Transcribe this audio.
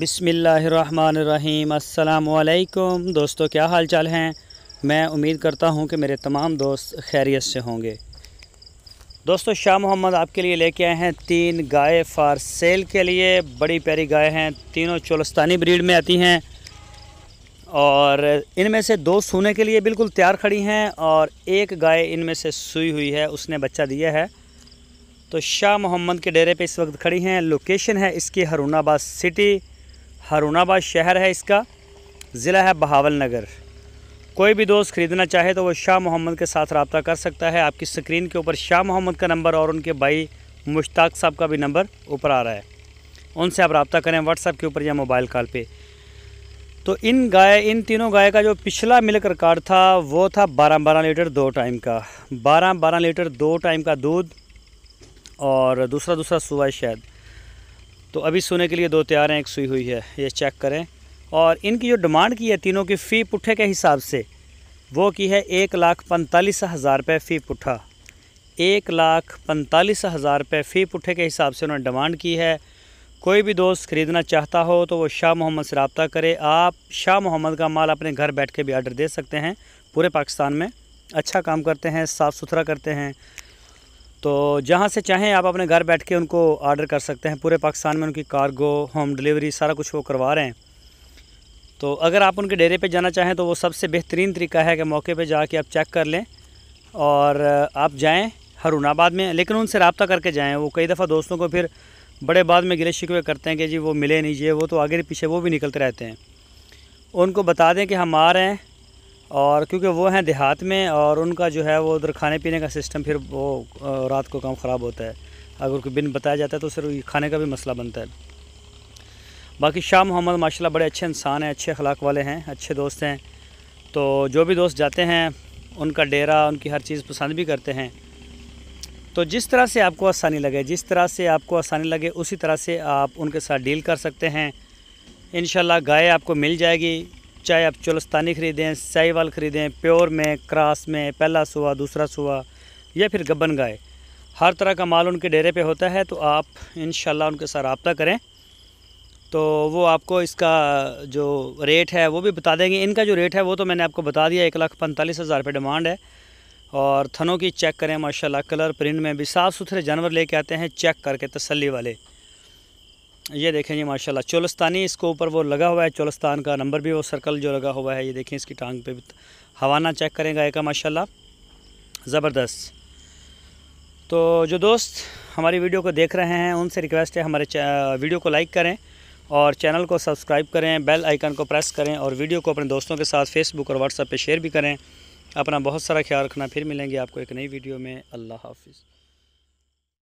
बिसमीम् दोस्तों क्या हाल चाल हैं मैं उम्मीद करता हूं कि मेरे तमाम दोस्त खैरियत से होंगे दोस्तों शाह मोहम्मद आपके लिए लेके आए हैं तीन गाय फार सेल के लिए बड़ी प्यारी गाय हैं तीनों चोलस्तानी ब्रीड में आती हैं और इनमें से दो सूने के लिए बिल्कुल तैयार खड़ी हैं और एक गाय इनमें से सुई हुई है उसने बच्चा दिया है तो शाह मोहम्मद के डेरे पे इस वक्त खड़ी हैं लोकेशन है इसकी हरूणाबाद सिटी हरूणाबाद शहर है इसका ज़िला है बहावल नगर कोई भी दोस्त ख़रीदना चाहे तो वो शाह मोहम्मद के साथ रबता कर सकता है आपकी स्क्रीन के ऊपर शाह मोहम्मद का नंबर और उनके भाई मुश्ताक साहब का भी नंबर ऊपर आ रहा है उनसे आप रबता करें व्हाट्सएप के ऊपर या मोबाइल कॉल पर तो इन गाय इन तीनों गाय का जो पिछला मिल्क रिकॉर्ड था वो था बारह बारह लीटर दो टाइम का बारह बारह लीटर दो टाइम का दूध और दूसरा दूसरा सुबह शायद तो अभी सोने के लिए दो तैयार हैं एक सुई हुई है ये चेक करें और इनकी जो डिमांड की है तीनों की फ़ी पुट्ठे के हिसाब से वो की है एक लाख पैंतालीस हज़ार रुपये फ़ी पुट्ठा एक लाख पैंतालीस हज़ार रुपये फ़ी पुट्ठे के हिसाब से उन्होंने डिमांड की है कोई भी दोस्त ख़रीदना चाहता हो तो वो शाह मोहम्मद से रबता करे आप शाह मोहम्मद का माल अपने घर बैठ के भी आर्डर दे सकते हैं पूरे पाकिस्तान में अच्छा काम करते हैं साफ़ सुथरा करते हैं तो जहाँ से चाहें आप अपने घर बैठ के उनको ऑर्डर कर सकते हैं पूरे पाकिस्तान में उनकी कार्गो होम डिलीवरी सारा कुछ वो करवा रहे हैं तो अगर आप उनके डेरे पे जाना चाहें तो वो सबसे बेहतरीन तरीका है कि मौके पे जाके आप चेक कर लें और आप जाएं हरुणाबाद में लेकिन उनसे रबता करके जाएं वो कई दफ़ा दोस्तों को फिर बड़े बाद में गिले शिकवे करते हैं कि जी वो मिले नहीं ये वो तो आगे पीछे वो भी निकलते रहते हैं उनको बता दें कि हम आ रहे हैं और क्योंकि वो हैं देहात में और उनका जो है वो उधर खाने पीने का सिस्टम फिर वो रात को काम ख़राब होता है अगर कोई बिन बताया जाता है तो सिर्फ खाने का भी मसला बनता है बाकी शाह मोहम्मद माशाल्लाह बड़े अच्छे इंसान हैं अच्छे अखलाक वाले हैं अच्छे दोस्त हैं तो जो भी दोस्त जाते हैं उनका डेरा उनकी हर चीज़ पसंद भी करते हैं तो जिस तरह से आपको आसानी लगे जिस तरह से आपको आसानी लगे उसी तरह से आप उनके साथ डील कर सकते हैं इन गाय आपको मिल जाएगी चाहे आप चुलस्तानी ख़रीदें साहिवाल ख़रीदें प्योर में क्रास में पहला सुआ दूसरा सुआ या फिर गबन गाय हर तरह का माल उनके डेरे पे होता है तो आप इन उनके साथ रबता करें तो वो आपको इसका जो रेट है वो भी बता देंगे इनका जो रेट है वो तो मैंने आपको बता दिया एक लाख पैंतालीस हज़ार रुपये डिमांड है और थनों की चेक करें माशाल्लाह कलर प्रिंट में भी साफ़ सुथरे जानवर लेके आते हैं चेक करके तसल्ली वाले ये देखें जी माशाल्लाह चोलस्तानी इसको ऊपर वो लगा हुआ है चोलस्तान का नंबर भी वो सर्कल जो लगा हुआ है ये देखें इसकी टांग पे हवाना चेक करें गाय का माशाल्लाह ज़बरदस्त तो जो दोस्त हमारी वीडियो को देख रहे हैं उनसे रिक्वेस्ट है हमारे वीडियो को लाइक करें और चैनल को सब्सक्राइब करें बेल आइकन को प्रेस करें और वीडियो को अपने दोस्तों के साथ फेसबुक और व्हाट्सएप पर शेयर भी करें अपना बहुत सारा ख्याल रखना फिर मिलेंगे आपको एक नई वीडियो में अल्लाह हाफिज़